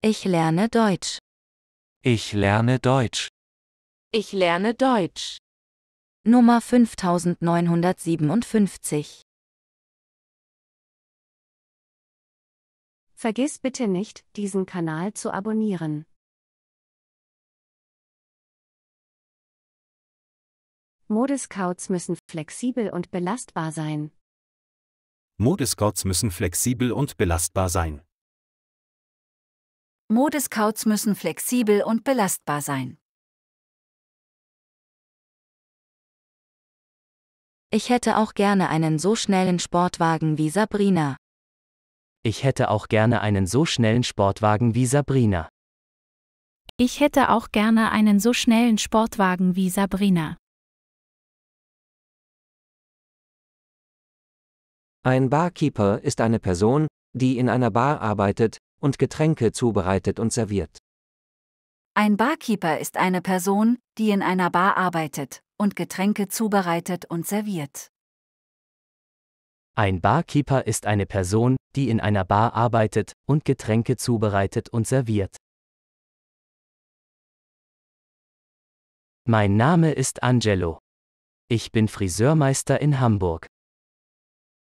Ich lerne Deutsch. Ich lerne Deutsch. Ich lerne Deutsch. Nummer 5957. Vergiss bitte nicht, diesen Kanal zu abonnieren. Modescouts müssen flexibel und belastbar sein. Modescouts müssen flexibel und belastbar sein. Modescouts müssen flexibel und belastbar sein. Ich hätte auch gerne einen so schnellen Sportwagen wie Sabrina. Ich hätte auch gerne einen so schnellen Sportwagen wie Sabrina. Ich hätte auch gerne einen so schnellen Sportwagen wie Sabrina. Ein Barkeeper ist eine Person, die in einer Bar arbeitet, und Getränke zubereitet und serviert. Ein Barkeeper ist eine Person, die in einer Bar arbeitet und Getränke zubereitet und serviert. Ein Barkeeper ist eine Person, die in einer Bar arbeitet und Getränke zubereitet und serviert. Mein Name ist Angelo. Ich bin Friseurmeister in Hamburg.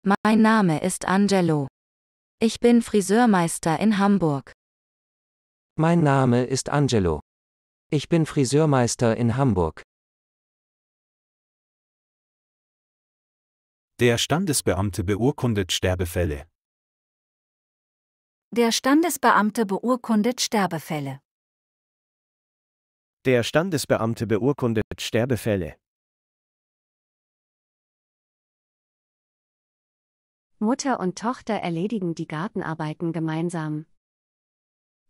Mein Name ist Angelo. Ich bin Friseurmeister in Hamburg. Mein Name ist Angelo. Ich bin Friseurmeister in Hamburg. Der Standesbeamte beurkundet Sterbefälle. Der Standesbeamte beurkundet Sterbefälle. Der Standesbeamte beurkundet Sterbefälle. Mutter und Tochter erledigen die Gartenarbeiten gemeinsam.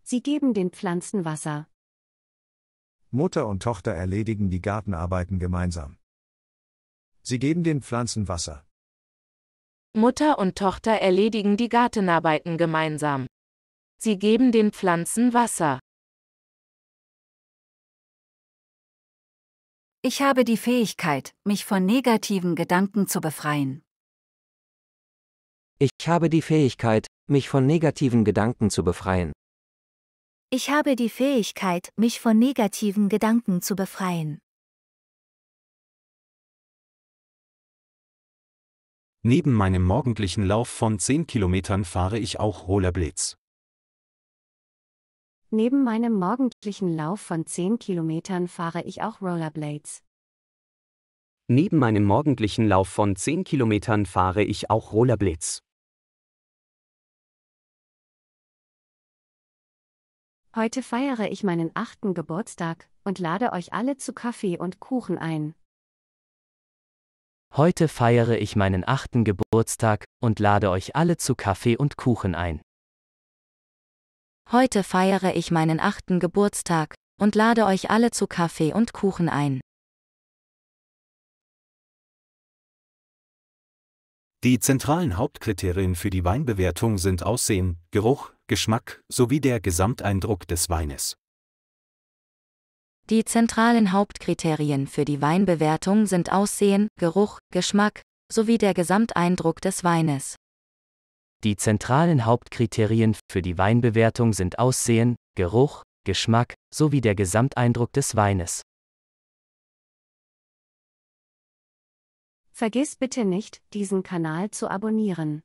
Sie geben den Pflanzen Wasser. Mutter und Tochter erledigen die Gartenarbeiten gemeinsam. Sie geben den Pflanzen Wasser. Mutter und Tochter erledigen die Gartenarbeiten gemeinsam. Sie geben den Pflanzen Wasser. Ich habe die Fähigkeit, mich von negativen Gedanken zu befreien. Ich habe die Fähigkeit, mich von negativen Gedanken zu befreien. Ich habe die Fähigkeit, mich von negativen Gedanken zu befreien. Neben meinem morgendlichen Lauf von 10 Kilometern fahre ich auch Rollerblitz. Neben meinem morgendlichen Lauf von 10 Kilometern fahre ich auch Rollerblades. Neben meinem morgendlichen Lauf von 10 Kilometern fahre ich auch Rollerblades. Heute feiere ich meinen achten Geburtstag und lade euch alle zu Kaffee und Kuchen ein. Heute feiere ich meinen achten Geburtstag und lade euch alle zu Kaffee und Kuchen ein. Heute feiere ich meinen achten Geburtstag und lade euch alle zu Kaffee und Kuchen ein. Die zentralen Hauptkriterien für die Weinbewertung sind Aussehen, Geruch, Geschmack sowie der Gesamteindruck des Weines. Die zentralen Hauptkriterien für die Weinbewertung sind Aussehen, Geruch, Geschmack sowie der Gesamteindruck des Weines. Die zentralen Hauptkriterien für die Weinbewertung sind Aussehen, Geruch, Geschmack sowie der Gesamteindruck des Weines. Vergiss bitte nicht, diesen Kanal zu abonnieren.